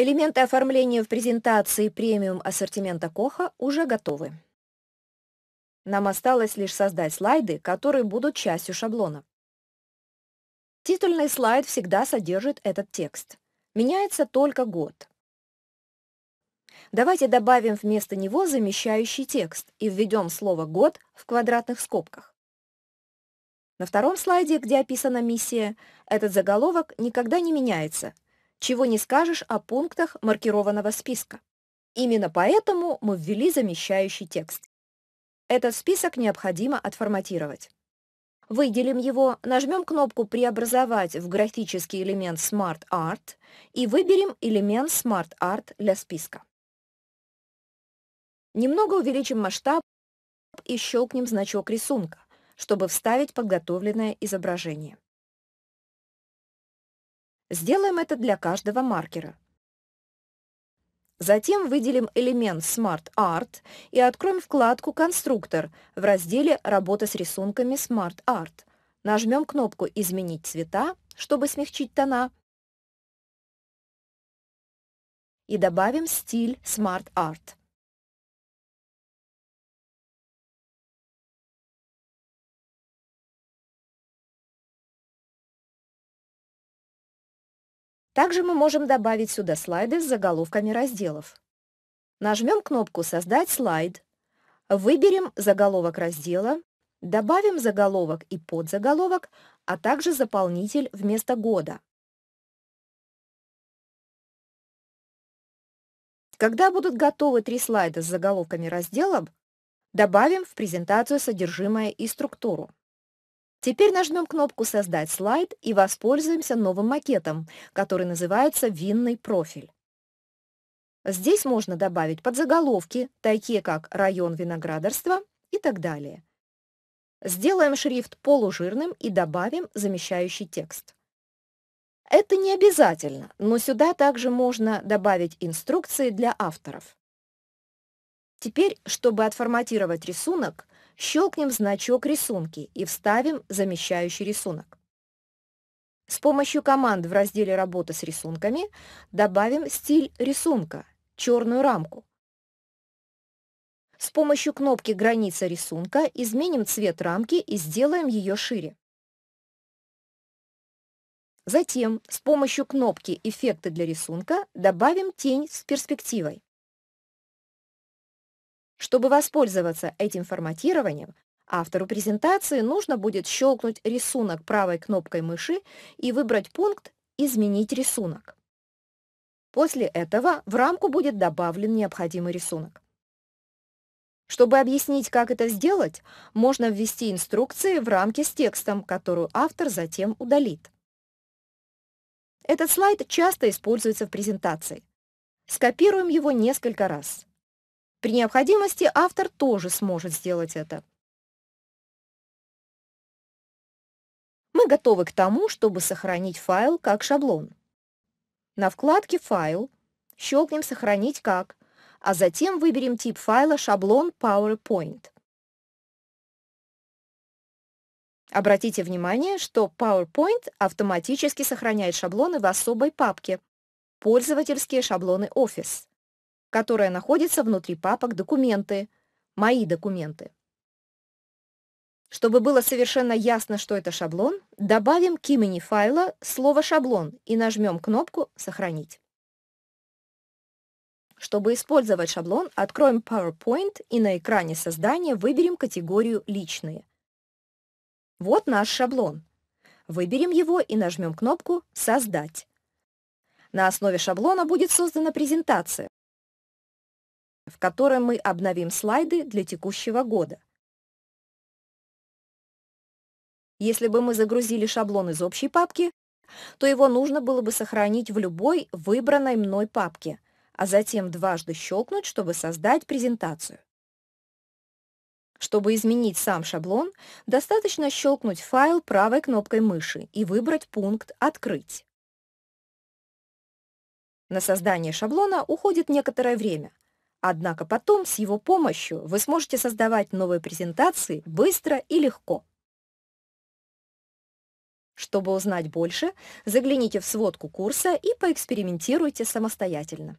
Элементы оформления в презентации премиум ассортимента Коха уже готовы. Нам осталось лишь создать слайды, которые будут частью шаблона. Титульный слайд всегда содержит этот текст. Меняется только год. Давайте добавим вместо него замещающий текст и введем слово «год» в квадратных скобках. На втором слайде, где описана миссия, этот заголовок никогда не меняется – чего не скажешь о пунктах маркированного списка. Именно поэтому мы ввели замещающий текст. Этот список необходимо отформатировать. Выделим его, нажмем кнопку «Преобразовать в графический элемент Smart Art» и выберем элемент Smart Art для списка. Немного увеличим масштаб и щелкнем значок рисунка, чтобы вставить подготовленное изображение. Сделаем это для каждого маркера. Затем выделим элемент Smart Art и откроем вкладку «Конструктор» в разделе «Работа с рисунками Smart Art». Нажмем кнопку «Изменить цвета», чтобы смягчить тона, и добавим стиль Smart Art. Также мы можем добавить сюда слайды с заголовками разделов. Нажмем кнопку «Создать слайд», выберем заголовок раздела, добавим заголовок и подзаголовок, а также заполнитель вместо года. Когда будут готовы три слайда с заголовками разделов, добавим в презентацию содержимое и структуру. Теперь нажмем кнопку «Создать слайд» и воспользуемся новым макетом, который называется «Винный профиль». Здесь можно добавить подзаголовки, такие как «Район виноградарства» и так далее. Сделаем шрифт полужирным и добавим замещающий текст. Это не обязательно, но сюда также можно добавить инструкции для авторов. Теперь, чтобы отформатировать рисунок, щелкнем значок рисунки и вставим замещающий рисунок. С помощью команд в разделе «Работа с рисунками» добавим стиль рисунка, черную рамку. С помощью кнопки «Граница рисунка» изменим цвет рамки и сделаем ее шире. Затем с помощью кнопки «Эффекты для рисунка» добавим тень с перспективой. Чтобы воспользоваться этим форматированием, автору презентации нужно будет щелкнуть рисунок правой кнопкой мыши и выбрать пункт «Изменить рисунок». После этого в рамку будет добавлен необходимый рисунок. Чтобы объяснить, как это сделать, можно ввести инструкции в рамке с текстом, которую автор затем удалит. Этот слайд часто используется в презентации. Скопируем его несколько раз. При необходимости автор тоже сможет сделать это. Мы готовы к тому, чтобы сохранить файл как шаблон. На вкладке «Файл» щелкнем «Сохранить как», а затем выберем тип файла «Шаблон PowerPoint». Обратите внимание, что PowerPoint автоматически сохраняет шаблоны в особой папке «Пользовательские шаблоны Office» которая находится внутри папок «Документы», «Мои документы». Чтобы было совершенно ясно, что это шаблон, добавим к имени файла слово «шаблон» и нажмем кнопку «Сохранить». Чтобы использовать шаблон, откроем PowerPoint и на экране создания выберем категорию «Личные». Вот наш шаблон. Выберем его и нажмем кнопку «Создать». На основе шаблона будет создана презентация в мы обновим слайды для текущего года. Если бы мы загрузили шаблон из общей папки, то его нужно было бы сохранить в любой выбранной мной папке, а затем дважды щелкнуть, чтобы создать презентацию. Чтобы изменить сам шаблон, достаточно щелкнуть файл правой кнопкой мыши и выбрать пункт «Открыть». На создание шаблона уходит некоторое время – Однако потом с его помощью вы сможете создавать новые презентации быстро и легко. Чтобы узнать больше, загляните в сводку курса и поэкспериментируйте самостоятельно.